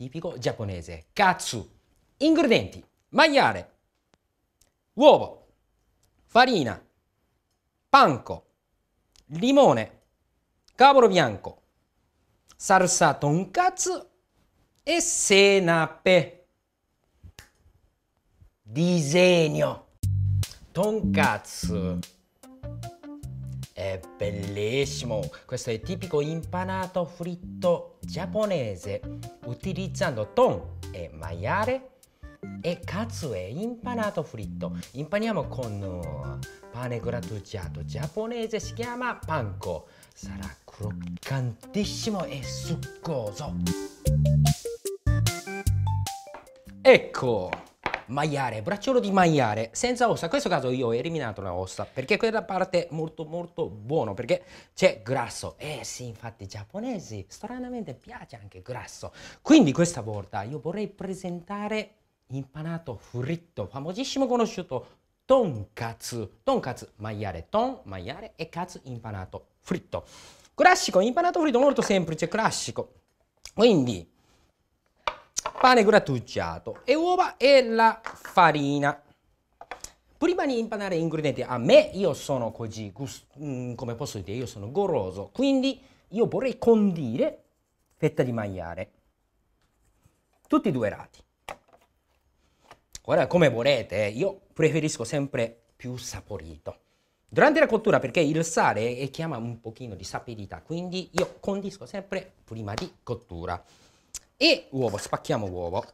tipico giapponese. Katsu. Ingredienti. Maiale. Uovo. Farina. Panko. Limone. Cavolo bianco. Salsa tonkatsu e senape. Disegno. Tonkatsu bellissimo! Questo è tipico impanato fritto giapponese, utilizzando ton e maiale e katsue impanato fritto. Impaniamo con uh, pane grattugiato giapponese, si chiama panko. Sarà croccantissimo e succoso. Ecco, maiare, bracciolo di maiare, senza ossa. In questo caso io ho eliminato la ossa, perché quella parte è molto molto buono, perché c'è grasso. Eh sì, infatti i giapponesi stranamente piace anche grasso. Quindi questa volta io vorrei presentare impanato fritto, famosissimo conosciuto, tonkatsu, tonkatsu maiare, ton maiare e katsu impanato fritto. Classico, impanato fritto molto semplice, classico. Quindi pane grattugiato e uova e la farina. Prima di impanare gli ingredienti, a me io sono così, mm, come posso dire, io sono goroso, quindi io vorrei condire fetta di maiale. Tutti e due rati. Ora, come volete, eh, io preferisco sempre più saporito. Durante la cottura, perché il sale chiama un pochino di sapidità, quindi io condisco sempre prima di cottura e uovo, spacchiamo uovo.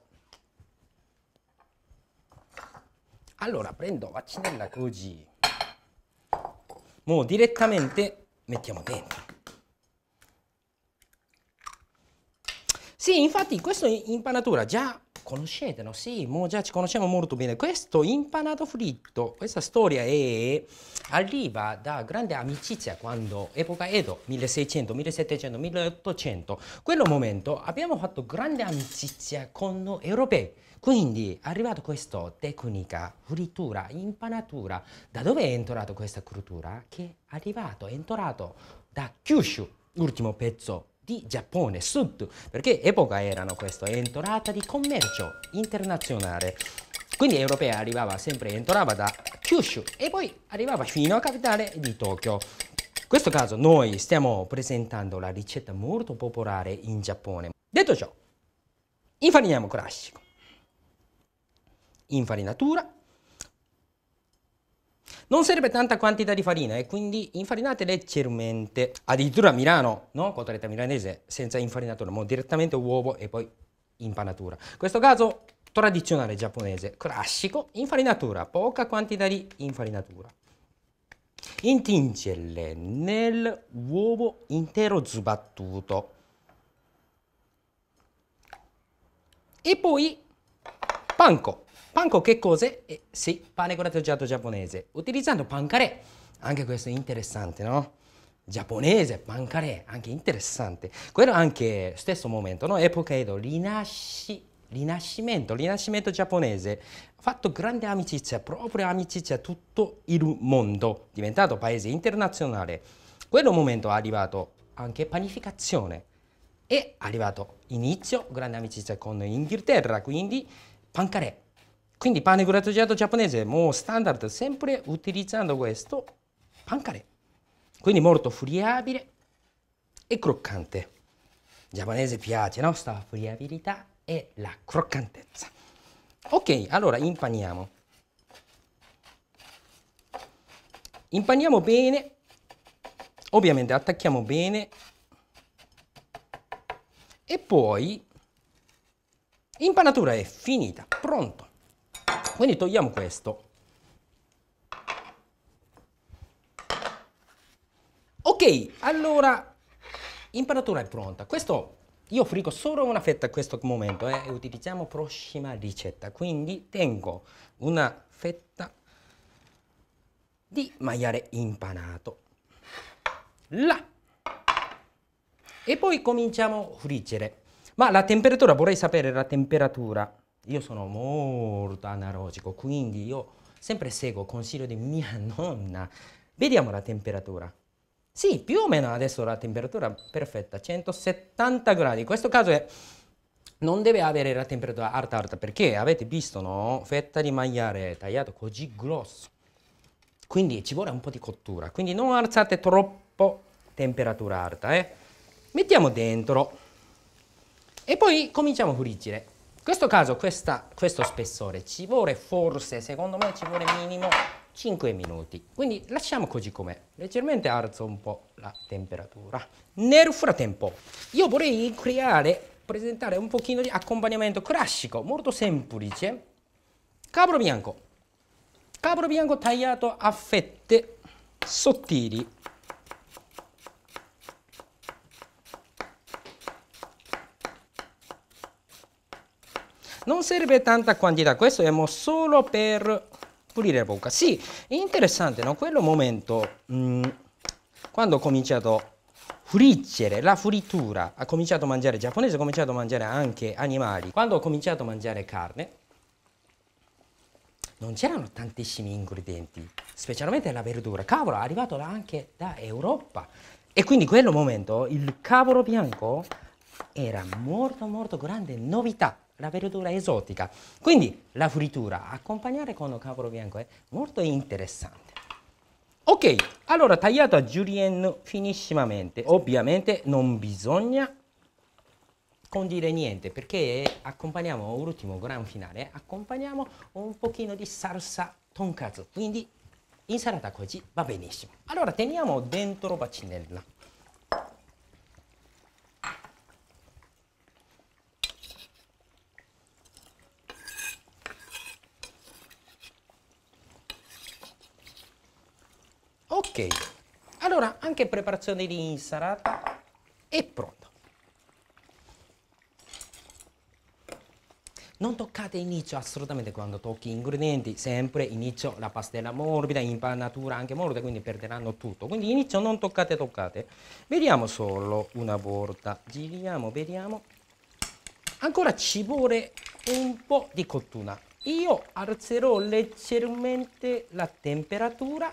Allora prendo vaccinella così. Mo direttamente mettiamo dentro. Sì, infatti questa impanatura già conoscetelo, sì, già ci conosciamo molto bene. Questo impanato fritto, questa storia è, arriva da grande amicizia quando epoca Edo, 1600, 1700, 1800. Quello momento abbiamo fatto grande amicizia con europei. Quindi è arrivata questa tecnica, frittura, impanatura. Da dove è entrata questa cultura? Che è arrivato, è entrato da Kyushu, l'ultimo pezzo di Giappone Sud, perché epoca erano questo, è entrata di commercio internazionale. Quindi europea arrivava sempre, entrava da Kyushu e poi arrivava fino a capitale di Tokyo. In questo caso noi stiamo presentando la ricetta molto popolare in Giappone. Detto ciò, infariniamo classico. Infarinatura non serve tanta quantità di farina e quindi infarinate leggermente. Addirittura a Milano, no? Cotoletta milanese senza infarinatura, ma direttamente uovo e poi impanatura. In questo caso tradizionale giapponese, classico, infarinatura, poca quantità di infarinatura. Intingere nel uovo intero sbattuto. E poi panko. Panko che cose? Eh, sì, pane con giapponese, utilizzando pancare. Anche questo è interessante, no? Giapponese, pancare, anche interessante. Quello anche, stesso momento, no? Epoca Edo, rinasci, rinascimento, rinascimento giapponese. fatto grande amicizia, proprio amicizia, a tutto il mondo, diventato paese internazionale. Quello momento è arrivato anche panificazione. È arrivato inizio, grande amicizia con Inghilterra, quindi pancare quindi pane grattugiato giapponese, mo standard, sempre utilizzando questo pancare. Quindi molto friabile e croccante. Il Giapponese piace, no? Sta friabilità e la croccantezza. Ok, allora impaniamo. Impaniamo bene, ovviamente attacchiamo bene e poi Impanatura è finita, pronto. Quindi togliamo questo. Ok, allora impanatura è pronta. Questo io frigo solo una fetta a questo momento eh, e utilizziamo prossima ricetta. Quindi tengo una fetta di maiale impanato. Là. E poi cominciamo a friggere. Ma la temperatura, vorrei sapere la temperatura io sono molto analogico, quindi io sempre seguo il consiglio di mia nonna. Vediamo la temperatura. Sì, più o meno adesso la temperatura perfetta, 170 gradi. In questo caso è, non deve avere la temperatura alta alta perché avete visto, no? Fetta di maiale tagliato così grosso. Quindi ci vuole un po' di cottura, quindi non alzate troppo temperatura alta, eh? Mettiamo dentro e poi cominciamo a friggere questo caso questa, questo spessore ci vuole forse, secondo me ci vuole minimo 5 minuti. Quindi lasciamo così com'è. Leggermente alzo un po' la temperatura. Nel frattempo io vorrei creare, presentare un pochino di accompagnamento classico, molto semplice. Capro bianco. Capro bianco tagliato a fette sottili. non serve tanta quantità, questo è solo per pulire la bocca. Sì, è interessante, no? Quello momento, mh, mm, quando ho cominciato a friggere, la frittura, ho cominciato a mangiare giapponese, ho cominciato a mangiare anche animali. Quando ho cominciato a mangiare carne, non c'erano tantissimi ingredienti, specialmente la verdura. Cavolo, è arrivato anche da Europa. E quindi in quel momento il cavolo bianco era molto molto grande novità la verdura esotica. Quindi la fritura accompagnare con il cavolo bianco è molto interessante. Ok, allora tagliato a julienne finissimamente. Ovviamente non bisogna condire niente perché accompagniamo l'ultimo gran finale, accompagniamo un pochino di salsa tonkatsu. Quindi insalata così va benissimo. Allora teniamo dentro bacinella. Ok, allora anche preparazione di insalata è pronta. Non toccate inizio assolutamente quando tocchi ingredienti, sempre inizio la pastella morbida, impanatura anche morbida, quindi perderanno tutto. Quindi inizio non toccate, toccate. Vediamo solo una volta, giriamo, vediamo. Ancora ci vuole un po' di cottura. Io alzerò leggermente la temperatura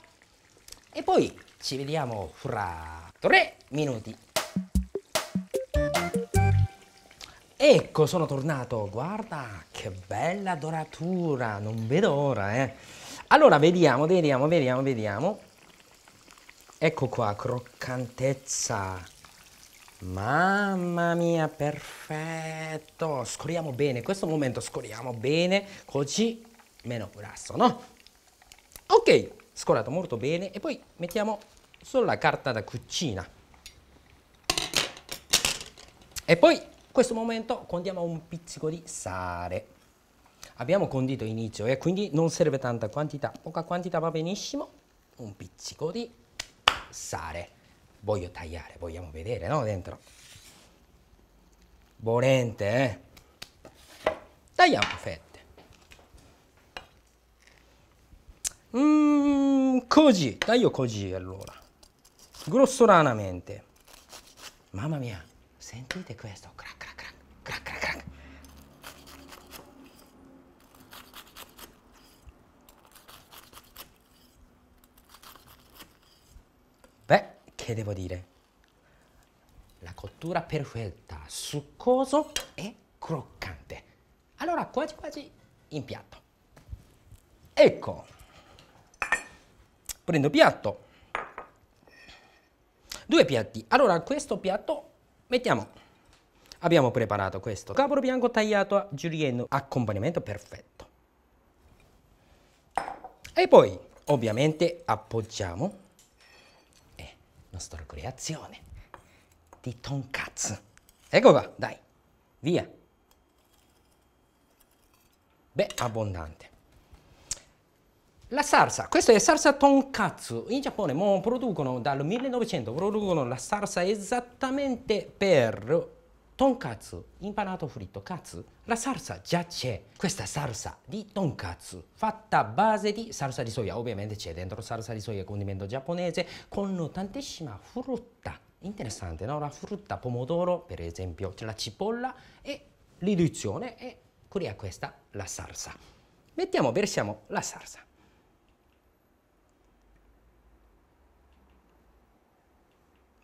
e poi ci vediamo fra tre minuti. Ecco, sono tornato. Guarda, che bella doratura. Non vedo ora, eh. Allora, vediamo, vediamo, vediamo, vediamo. Ecco qua, croccantezza. Mamma mia, perfetto. Scoriamo bene. In questo momento scoriamo bene, così meno grasso, no? Ok scolato molto bene e poi mettiamo solo la carta da cucina. E poi in questo momento condiamo un pizzico di sale. Abbiamo condito inizio e eh, quindi non serve tanta quantità, poca quantità va benissimo. Un pizzico di sale. Voglio tagliare, vogliamo vedere, no? Dentro. Volente, eh? Tagliamo fette. Mmm. Così, taglio così allora, grossolanamente. Mamma mia, sentite questo, crac crac crac, crac crac crac. Beh, che devo dire? La cottura perfetta, succoso e croccante. Allora quasi quasi in piatto. Ecco, prendo piatto, due piatti. Allora, questo piatto mettiamo. Abbiamo preparato questo capro bianco tagliato a julienne, accompagnamento perfetto. E poi, ovviamente, appoggiamo la eh, nostra creazione di tonkatsu. Ecco qua, dai, via. Beh, abbondante. La salsa, questa è salsa tonkatsu. In Giappone mo producono dal 1900 producono la salsa esattamente per tonkatsu, impanato fritto, katsu. La salsa già c'è, questa salsa di tonkatsu, fatta a base di salsa di soia. Ovviamente c'è dentro salsa di soia, condimento giapponese, con tantissima frutta. Interessante, no? La frutta, pomodoro, per esempio, la cipolla e riduzione e qui è questa la salsa. Mettiamo, versiamo la salsa.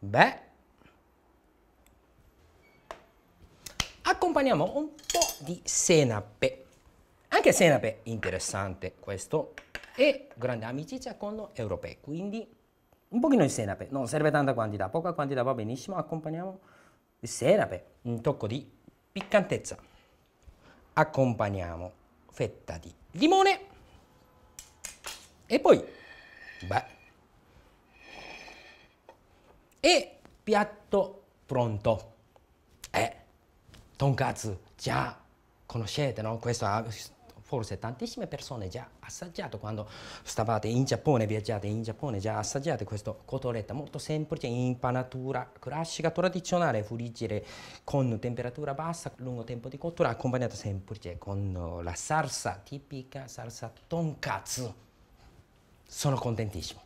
Beh, accompagniamo un po' di senape. Anche senape, interessante questo. E grande amicizia con europei, quindi un pochino di senape. Non serve tanta quantità, poca quantità va benissimo. Accompagniamo il senape, un tocco di piccantezza. Accompagniamo fetta di limone. E poi, beh, e piatto pronto. Eh, tonkatsu, già conoscete, no? Questo ha forse tantissime persone già assaggiato quando stavate in Giappone, viaggiate in Giappone, già assaggiate questo cotoletta molto semplice, impanatura classica tradizionale, friggere con temperatura bassa, lungo tempo di cottura, accompagnata semplice con la salsa tipica, salsa tonkatsu. Sono contentissimo.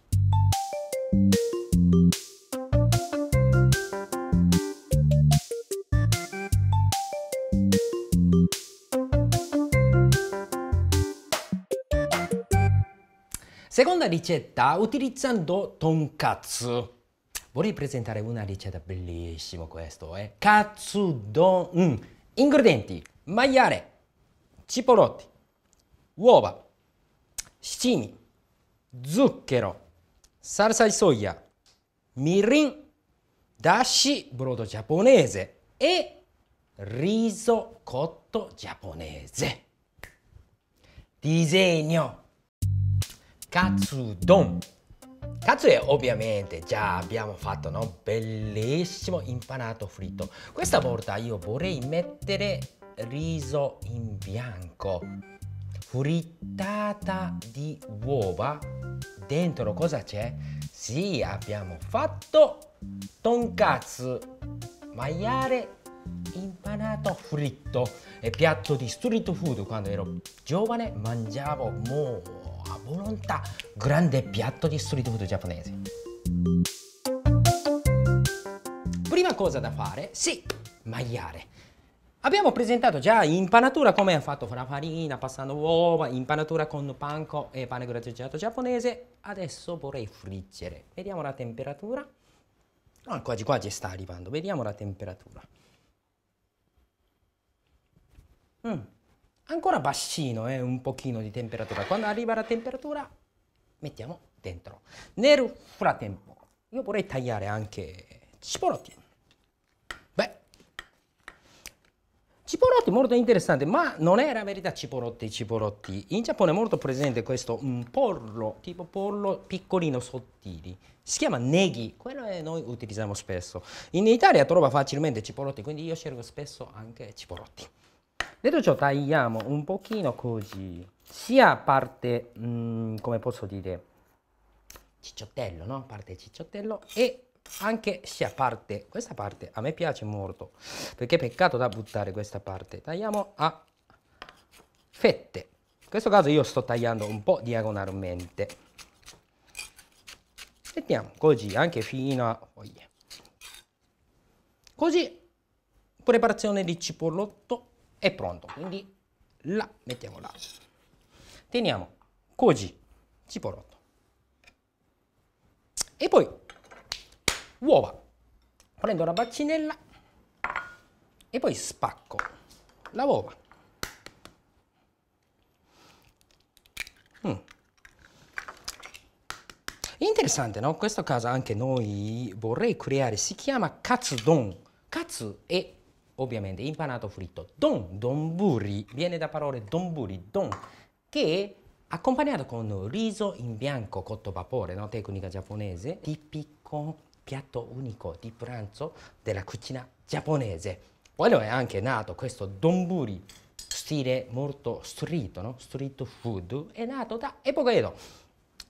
Seconda ricetta, utilizzando tonkatsu. Vorrei presentare una ricetta bellissima questo, eh. Katsu Katsudon. Mm. Ingredienti, maiale, cipollotti, uova, sashimi, zucchero, salsa di soia, mirin, dashi, brodo giapponese e riso cotto giapponese. Disegno. Katsudon. è ovviamente già abbiamo fatto no? bellissimo impanato fritto. Questa volta io vorrei mettere riso in bianco, frittata di uova. Dentro cosa c'è? Sì, abbiamo fatto tonkatsu, maiale impanato fritto e piatto di street food quando ero giovane mangiavo mo a volontà grande piatto di street food giapponese prima cosa da fare sì magliare Abbiamo presentato già impanatura come ha fatto con la farina, passando uova, impanatura con panko e pane grattugiato giapponese. Adesso vorrei friggere. Vediamo la temperatura. No, quasi quasi sta arrivando. Vediamo la temperatura. Mm. Ancora bassino, eh, un pochino di temperatura. Quando arriva la temperatura, mettiamo dentro. Nel frattempo, io vorrei tagliare anche cipolotti. Beh, cipolotti molto interessante, ma non è la verità cipolotti, cipolotti. In Giappone è molto presente questo un pollo, tipo pollo piccolino, sottili. Si chiama neghi, quello che noi utilizziamo spesso. In Italia trova facilmente cipolotti, quindi io scelgo spesso anche cipolotti. Detto ciò, tagliamo un pochino così, sia parte, mh, mm, come posso dire, cicciottello, no? Parte cicciottello e anche sia parte, questa parte a me piace molto, perché è peccato da buttare questa parte. Tagliamo a fette. In questo caso io sto tagliando un po' diagonalmente. Mettiamo così, anche fino a... Oh yeah. Così, preparazione di cipollotto è pronto, quindi la mettiamo là. Teniamo koji, ciporotto. E poi uova. Prendo la bacinella e poi spacco la uova. Mm. Interessante, no? In questo caso anche noi vorrei creare, si chiama katsudon. Katsu è ovviamente impanato fritto. Don, donburi, viene da parole donburi, don, che accompagnato con riso in bianco cotto vapore, no? tecnica giapponese, tipico piatto unico di pranzo della cucina giapponese. Poi è anche nato questo donburi, stile molto street, no? street food, è nato da Epoca Edo.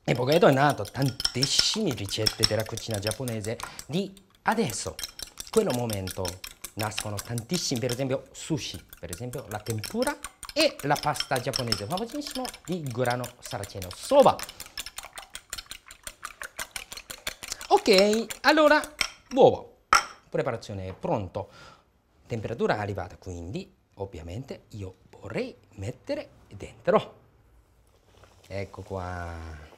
Epoca Edo è nato tantissime ricette della cucina giapponese di adesso, quello momento nascono tantissimi, per esempio sushi, per esempio la tempura e la pasta giapponese famosissima di grano saraceno, soba. Ok, allora uovo, Preparazione è pronto. Temperatura arrivata, quindi ovviamente io vorrei mettere dentro. Ecco qua.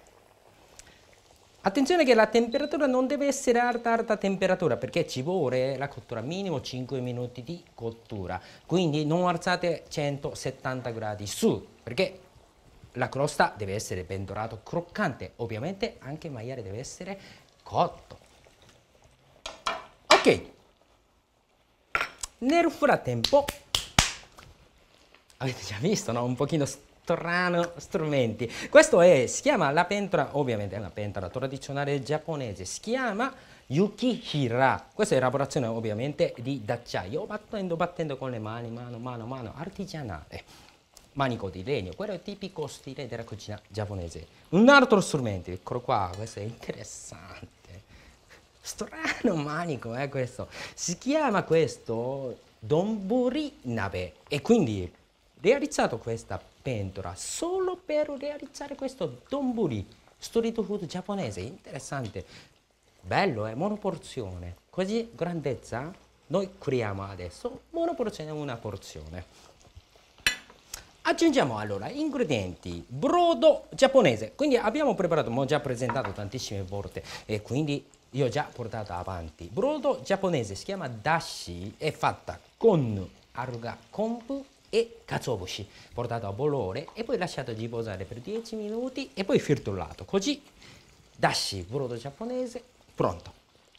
Attenzione che la temperatura non deve essere alta, alta temperatura perché ci vuole la cottura minimo 5 minuti di cottura. Quindi non alzate 170 gradi su perché la crosta deve essere ben croccante. Ovviamente anche il maiale deve essere cotto. Ok. Nel frattempo avete già visto, no? Un pochino strano strumenti. Questo è, si chiama la pentola, ovviamente è una pentola tradizionale giapponese, si chiama Yukihira. Questa è elaborazione ovviamente di d'acciaio, battendo, battendo con le mani, mano, mano, mano, artigianale. Manico di legno, quello è il tipico stile della cucina giapponese. Un altro strumento, eccolo qua, questo è interessante. Strano manico, eh, questo. Si chiama questo Donburi Nabe. E quindi realizzato questa pentola solo per realizzare questo donburi street food giapponese interessante bello è eh? monoporzione così grandezza noi creiamo adesso monoporzione una porzione aggiungiamo allora ingredienti brodo giapponese quindi abbiamo preparato ho già presentato tantissime volte e quindi io ho già portato avanti brodo giapponese si chiama dashi è fatta con arga kombu e cazzovosci, portato a bollore e poi lasciato riposare per 10 minuti e poi frittolato. Così dashi brodo giapponese pronto.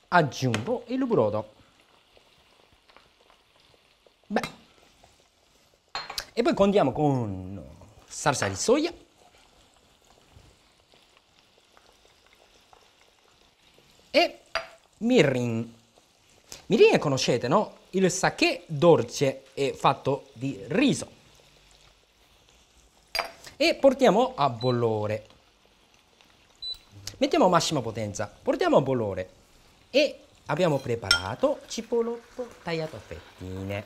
Aggiungo il brodo. Beh. E poi condiamo con salsa di soia. E mirin. Mirin conoscete, no? Il sake dolce è fatto di riso. E portiamo a bollore. Mettiamo massima potenza, portiamo a bollore e abbiamo preparato cipolotto tagliato a fettine.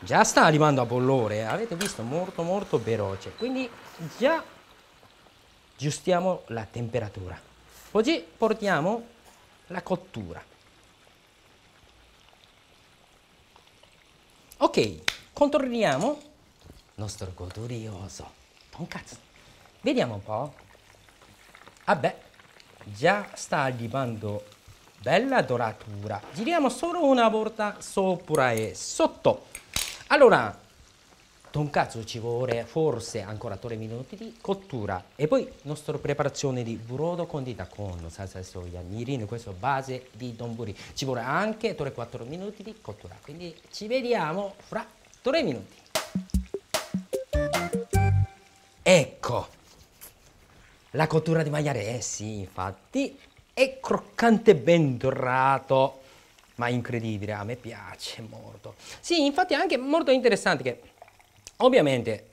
Già sta arrivando a bollore, eh. avete visto, molto molto veloce. Quindi già giustiamo la temperatura. Così portiamo la cottura. Ok, controlliamo il nostro godurioso tonkatsu. Vediamo un po'. Vabbè, ah, già sta arrivando bella doratura. Giriamo solo una volta sopra e sotto. Allora, un cazzo, ci vuole forse ancora 3 minuti di cottura e poi nostra preparazione di brodo condita con salsa di soia, mirino, questo base di donburi, ci vuole anche 3-4 minuti di cottura, quindi ci vediamo fra 3 minuti. Ecco, la cottura di maiale, eh sì, infatti, è croccante ben dorato, ma incredibile, a me piace molto. Sì, infatti è anche molto interessante che Ovviamente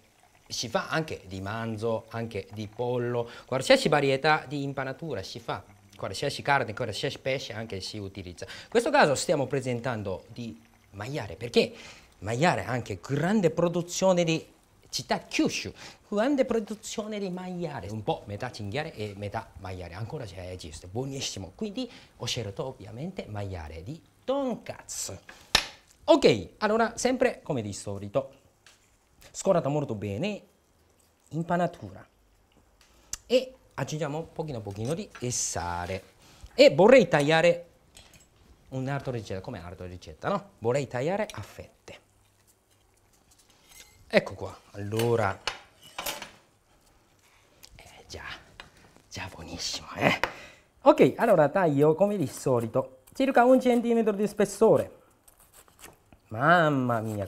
si fa anche di manzo, anche di pollo, qualsiasi varietà di impanatura si fa, qualsiasi carne, qualsiasi pesce anche si utilizza. In questo caso stiamo presentando di maiale perché maiale è anche grande produzione di città Kyushu, grande produzione di maiale, un po' metà cinghiale e metà maiale, ancora c'è, esiste, buonissimo. Quindi ho scelto ovviamente maiale di tonkatsu. Ok, allora sempre come di solito scorata molto bene, impanatura. E aggiungiamo pochino a pochino di sale. E vorrei tagliare un'altra ricetta, come un'altra ricetta, no? Vorrei tagliare a fette. Ecco qua, allora... Eh già, già buonissimo, eh? Ok, allora taglio come di solito, circa un centimetro di spessore. Mamma mia,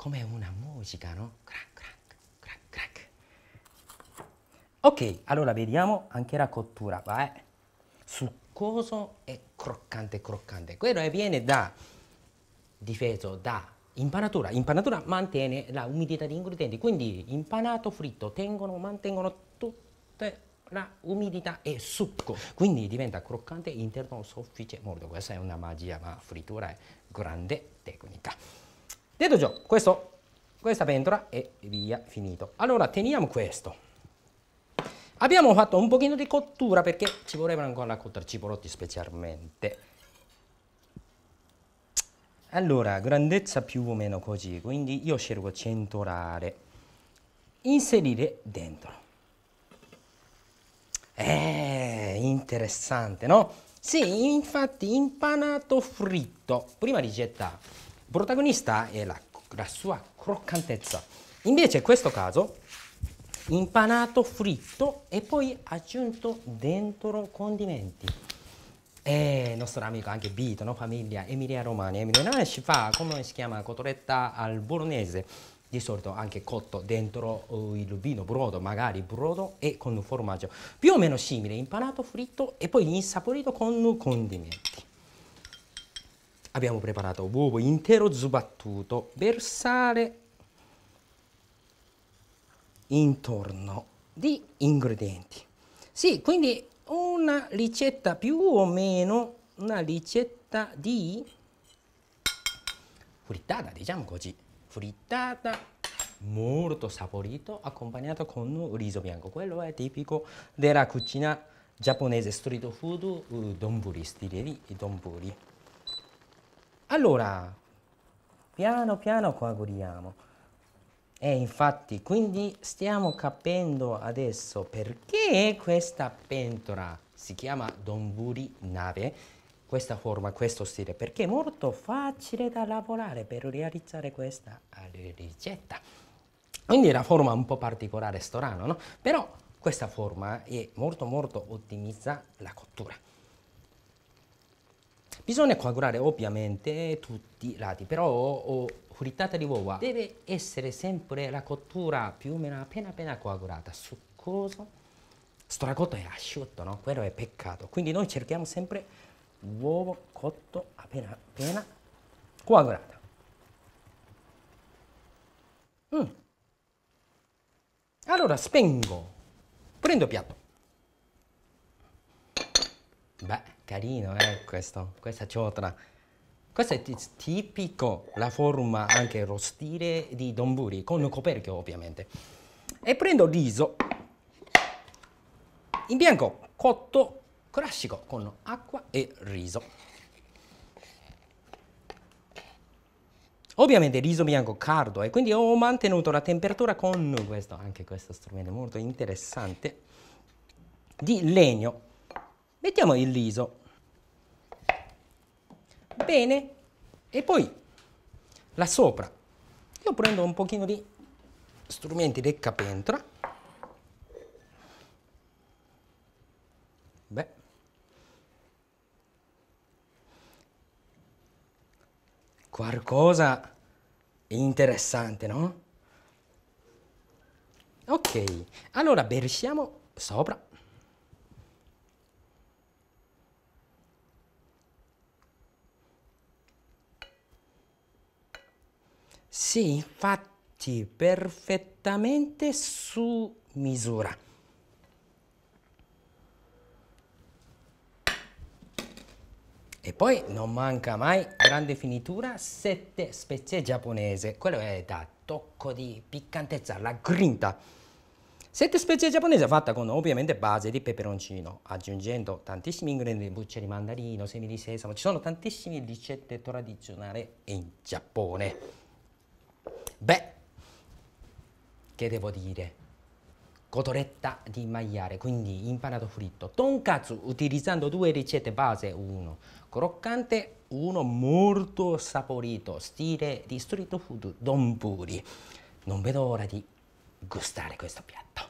come una musica, no? Crac, crac, crac, crac. Ok, allora vediamo anche la cottura, va, eh? Succoso e croccante, croccante. Quello che viene da, difeso da impanatura. Impanatura mantiene la umidità degli ingredienti, quindi impanato, fritto, tengono, mantengono tutte la umidità e succo, quindi diventa croccante, interno soffice, morbido. Questa è una magia, ma frittura è grande tecnica. Detto ciò, questo, questa pentola è via finito. Allora teniamo questo. Abbiamo fatto un pochino di cottura perché ci volevano ancora cottare cipolotti specialmente. Allora, grandezza più o meno così, quindi io scelgo centrare. Inserire dentro. Eh, interessante, no? Sì, infatti impanato fritto. Prima ricetta. gettare protagonista è la, la sua croccantezza. Invece in questo caso impanato, fritto e poi aggiunto dentro condimenti. E eh, il nostro amico anche Vito, no? famiglia Emilia Romani. Emilia Romani ci fa, come si chiama, cotoletta al bolognese, di solito anche cotto dentro eh, il vino, brodo, magari brodo e con un formaggio, più o meno simile, impanato, fritto e poi insaporito con condimenti abbiamo preparato uovo intero sbattuto, versare intorno di ingredienti. Sì, quindi una ricetta più o meno una ricetta di frittata, diciamo così, frittata molto saporito accompagnato con riso bianco. Quello è tipico della cucina giapponese street food, uh, donburi, stile di donburi. Allora, piano piano coaguliamo. E infatti, quindi stiamo capendo adesso perché questa pentola si chiama Donburi Nave, questa forma, questo stile, perché è molto facile da lavorare per realizzare questa ricetta. Quindi la forma è un po' particolare, strana, no? Però questa forma è molto molto ottimizza la cottura. Bisogna coagulare ovviamente tutti i lati, però o, frittata di uova deve essere sempre la cottura più o meno appena appena coagulata, succoso. Stracotto è asciutto, no? Quello è peccato. Quindi noi cerchiamo sempre l'uovo cotto appena appena coagulato. Mm. Allora spengo, prendo piatto. Beh. Carino, eh, questo, questa ciotola. Questo è tipico, la forma anche rostire di donburi, con un coperchio ovviamente. E prendo riso in bianco, cotto, classico, con acqua e riso. Ovviamente riso bianco caldo e eh, quindi ho mantenuto la temperatura con questo, anche questo strumento molto interessante, di legno. Mettiamo il riso Bene, e poi là sopra io prendo un pochino di strumenti del capentra. Beh. Qualcosa interessante, no? Ok, allora berciamo sopra Sì, infatti, perfettamente su misura. E poi non manca mai grande finitura, sette spezie giapponese. Quello è da tocco di piccantezza, la grinta. Sette spezie giapponese fatta con ovviamente base di peperoncino, aggiungendo tantissimi ingredienti, bucce di mandarino, semi di sesamo. Ci sono tantissime ricette tradizionali in Giappone. Beh, che devo dire? Cotoletta di maiale, quindi impanato fritto. Tonkatsu utilizzando due ricette base, uno croccante, uno molto saporito, stile di street food, donpuri. Non vedo l'ora di gustare questo piatto.